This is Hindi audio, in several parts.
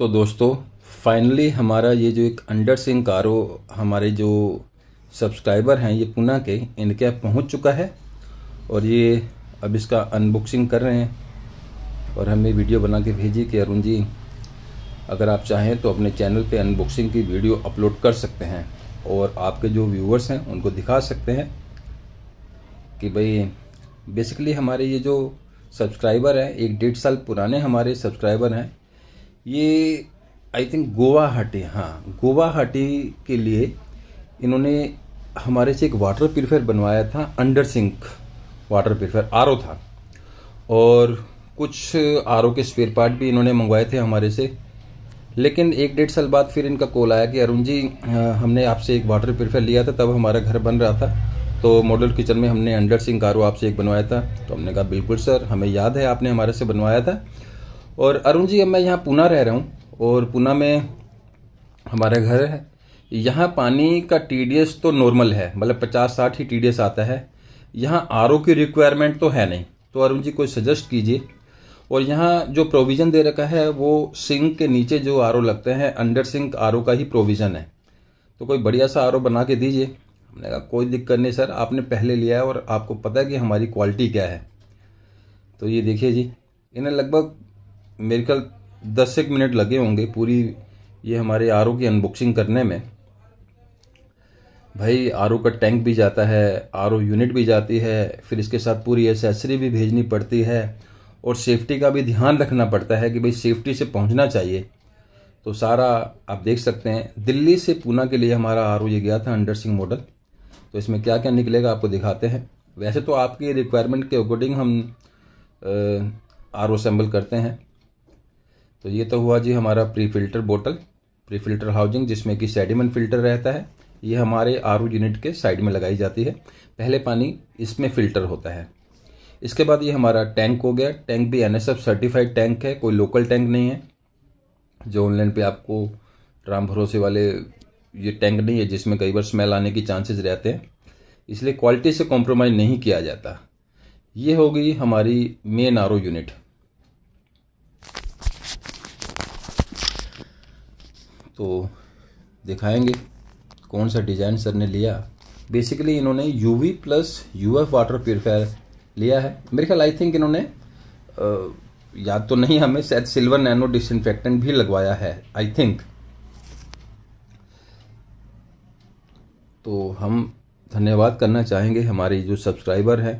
तो दोस्तों फाइनली हमारा ये जो एक अंडर सिंह कारो हमारे जो सब्सक्राइबर हैं ये पुणे के इनके यहाँ पहुँच चुका है और ये अब इसका अनबॉक्सिंग कर रहे हैं और हमें वीडियो बना के भेजी कि अरुण जी अगर आप चाहें तो अपने चैनल पे अनबॉक्सिंग की वीडियो अपलोड कर सकते हैं और आपके जो व्यूअर्स हैं उनको दिखा सकते हैं कि भाई बेसिकली हमारे ये जो सब्सक्राइबर हैं एक डेढ़ साल पुराने हमारे सब्सक्राइबर हैं ये आई थिंक गोवाहाटी हाँ गोवाहाटी के लिए इन्होंने हमारे से एक वाटर प्योरीफायर बनवाया था under sink water purifier R था और कुछ आर के स्पेयर पार्ट भी इन्होंने मंगवाए थे हमारे से लेकिन एक डेढ़ साल बाद फिर इनका कॉल आया कि अरुण जी हमने आपसे एक वाटर प्योरीफायर लिया था तब हमारा घर बन रहा था तो मॉडल किचन में हमने अंडर सिंक आर आपसे एक बनवाया था तो हमने कहा बिल्कुल सर हमें याद है आपने हमारे से बनवाया था और अरुण जी अब मैं यहाँ पूना रह रहा हूँ और पूना में हमारा घर है यहाँ पानी का टी तो नॉर्मल है मतलब पचास साठ ही टी आता है यहाँ आर की रिक्वायरमेंट तो है नहीं तो अरुण जी कोई सजेस्ट कीजिए और यहाँ जो प्रोविज़न दे रखा है वो सिंक के नीचे जो आर लगते हैं अंडर सिंक आर का ही प्रोविज़न है तो कोई बढ़िया सा आर बना के दीजिए हमने कहा कोई दिक्कत नहीं सर आपने पहले लिया है और आपको पता है कि हमारी क्वालिटी क्या है तो ये देखिए जी इन्हें लगभग मेरे ख्याल दस एक मिनट लगे होंगे पूरी ये हमारे आर की अनबॉक्सिंग करने में भाई आर का टैंक भी जाता है आर यूनिट भी जाती है फिर इसके साथ पूरी एसेसरी भी भेजनी पड़ती है और सेफ्टी का भी ध्यान रखना पड़ता है कि भाई सेफ्टी से पहुंचना चाहिए तो सारा आप देख सकते हैं दिल्ली से पूना के लिए हमारा आर ये गया था अंडर सिंह मॉडल तो इसमें क्या क्या निकलेगा आपको दिखाते हैं वैसे तो आपकी रिक्वायरमेंट के अकॉर्डिंग हम आर ओ करते हैं तो ये तो हुआ जी हमारा pre filter bottle pre filter housing जिसमें कि सेडिमेंट फिल्टर रहता है ये हमारे आर यूनिट के साइड में लगाई जाती है पहले पानी इसमें फिल्टर होता है इसके बाद ये हमारा टैंक हो गया टैंक भी एन सर्टिफाइड टैंक है कोई लोकल टैंक नहीं है जो ऑनलाइन पे आपको राम भरोसे वाले ये टैंक नहीं है जिसमें कई बार स्मेल आने की चांसेस रहते हैं इसलिए क्वालिटी से कॉम्प्रोमाइज़ नहीं किया जाता ये होगी हमारी मेन आर यूनिट तो दिखाएंगे कौन सा डिज़ाइन सर ने लिया बेसिकली इन्होंने U V plus U F water purifier लिया है मेरे ख्याल आई थिंक इन्होंने याद तो नहीं हमें शायद सिल्वर नैनो डिसइनफेक्टेंट भी लगवाया है आई थिंक तो हम धन्यवाद करना चाहेंगे हमारे जो सब्सक्राइबर हैं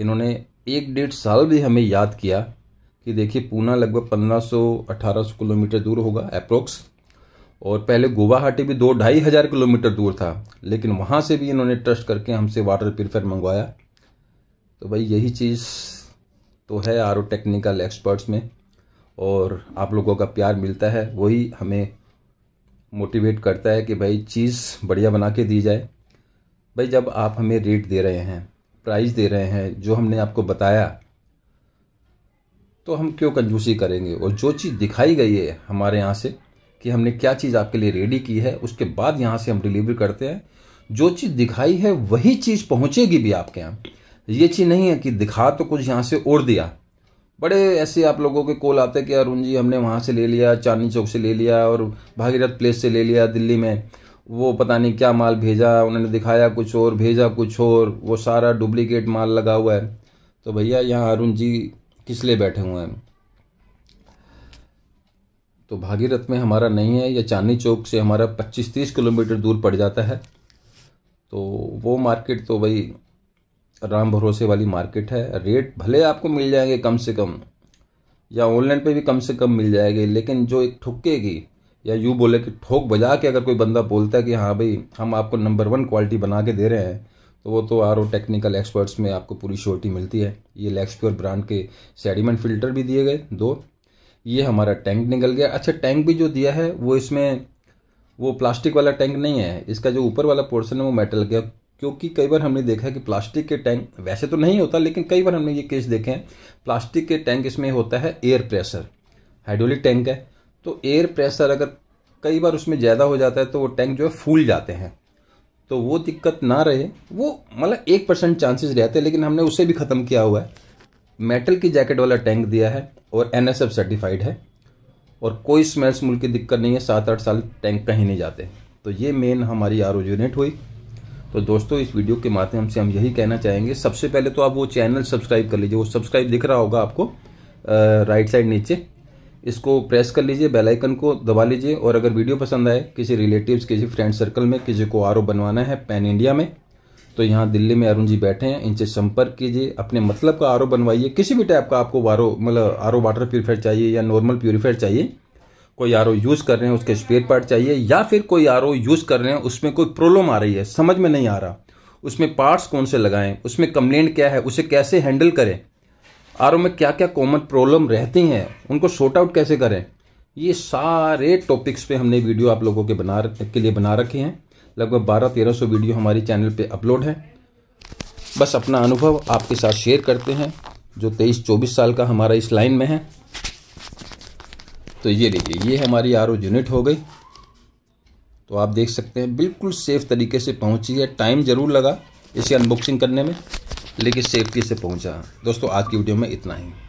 इन्होंने एक डेढ़ साल भी हमें याद किया कि देखिए पूना लगभग पंद्रह सौ अठारह सौ किलोमीटर दूर होगा अप्रोक्स और पहले गुवाहाटी भी दो ढाई हज़ार किलोमीटर दूर था लेकिन वहाँ से भी इन्होंने ट्रस्ट करके हमसे वाटर प्योरीफायर मंगवाया तो भाई यही चीज़ तो है आर टेक्निकल एक्सपर्ट्स में और आप लोगों का प्यार मिलता है वही हमें मोटिवेट करता है कि भाई चीज़ बढ़िया बना के दी जाए भाई जब आप हमें रेट दे रहे हैं प्राइस दे रहे हैं जो हमने आपको बताया तो हम क्यों कंजूसी करेंगे और जो चीज़ दिखाई गई है हमारे यहाँ से कि हमने क्या चीज़ आपके लिए रेडी की है उसके बाद यहाँ से हम डिलीवरी करते हैं जो चीज़ दिखाई है वही चीज़ पहुँचेगी भी आपके यहाँ ये चीज़ नहीं है कि दिखा तो कुछ यहाँ से ओढ़ दिया बड़े ऐसे आप लोगों के कॉल आते हैं कि अरुण जी हमने वहाँ से ले लिया चांदनी चौक से ले लिया और भागीरथ प्लेस से ले लिया दिल्ली में वो पता नहीं क्या माल भेजा उन्होंने दिखाया कुछ और भेजा कुछ और वो सारा डुप्लीकेट माल लगा हुआ है तो भैया यहाँ अरुण जी किस लिए बैठे हुए हैं तो भागीरथ में हमारा नहीं है या चांदनी चौक से हमारा पच्चीस तीस किलोमीटर दूर पड़ जाता है तो वो मार्केट तो भाई राम भरोसे वाली मार्केट है रेट भले आपको मिल जाएंगे कम से कम या ऑनलाइन पे भी कम से कम मिल जाएंगे लेकिन जो एक ठुकेगी या यूँ बोले कि ठोक बजा के अगर कोई बंदा बोलता है कि हाँ भाई हम आपको नंबर वन क्वालिटी बना के दे रहे हैं तो वो तो आर टेक्निकल एक्सपर्ट्स में आपको पूरी श्योरिटी मिलती है ये लेक्सप्योर ब्रांड के सेडिमेंट फिल्टर भी दिए गए दो ये हमारा टैंक निकल गया अच्छा टैंक भी जो दिया है वो इसमें वो प्लास्टिक वाला टैंक नहीं है इसका जो ऊपर वाला पोर्सन है वो मेटल का क्योंकि कई बार हमने देखा है कि प्लास्टिक के टैंक वैसे तो नहीं होता लेकिन कई बार हमने ये केस देखे हैं प्लास्टिक के टैंक इसमें होता है एयर प्रेशर हाइड्रोलिक टैंक है तो एयर प्रेशर अगर कई बार उसमें ज़्यादा हो जाता है तो वो टैंक जो है फूल जाते हैं तो वो दिक्कत ना रहे वो मतलब एक परसेंट चांसेस रहते हैं लेकिन हमने उसे भी ख़त्म किया हुआ है मेटल की जैकेट वाला टैंक दिया है और एन सर्टिफाइड है और कोई स्मेल स्मूल की दिक्कत नहीं है सात आठ साल टैंक कहीं नहीं जाते तो ये मेन हमारी आर यूनिट हुई तो दोस्तों इस वीडियो के माध्यम से हम यही कहना चाहेंगे सबसे पहले तो आप वो चैनल सब्सक्राइब कर लीजिए वो सब्सक्राइब दिख रहा होगा आपको राइट साइड नीचे इसको प्रेस कर लीजिए बेल आइकन को दबा लीजिए और अगर वीडियो पसंद आए किसी रिलेटिव्स किसी फ्रेंड सर्कल में किसी को आर बनवाना है पैन इंडिया में तो यहाँ दिल्ली में अरुण जी बैठे हैं इनसे संपर्क कीजिए अपने मतलब का आर बनवाइए किसी भी टाइप का आपको वारो मतलब आर वाटर प्योरीफायर चाहिए या नॉर्मल प्योरीफायर चाहिए कोई आर यूज़ कर रहे हैं उसके स्पेयर पार्ट चाहिए या फिर कोई आर यूज़ कर रहे हैं उसमें कोई प्रॉब्लम आ रही है समझ में नहीं आ रहा उसमें पार्ट्स कौन से लगाएं उसमें कंप्लेंट क्या है उसे कैसे हैंडल करें आर में क्या क्या कॉमन प्रॉब्लम रहती हैं उनको शॉर्ट आउट कैसे करें ये सारे टॉपिक्स पे हमने वीडियो आप लोगों के बना के लिए बना रखे हैं लगभग बारह तेरह सौ वीडियो हमारे चैनल पे अपलोड है बस अपना अनुभव आपके साथ शेयर करते हैं जो तेईस चौबीस साल का हमारा इस लाइन में है तो ये देखिए ये हमारी आर यूनिट हो गई तो आप देख सकते हैं बिल्कुल सेफ तरीके से पहुंची है टाइम ज़रूर लगा इसे अनबॉक्सिंग करने में लेकिन सेफ्टी से पहुंचा दोस्तों आज की वीडियो में इतना ही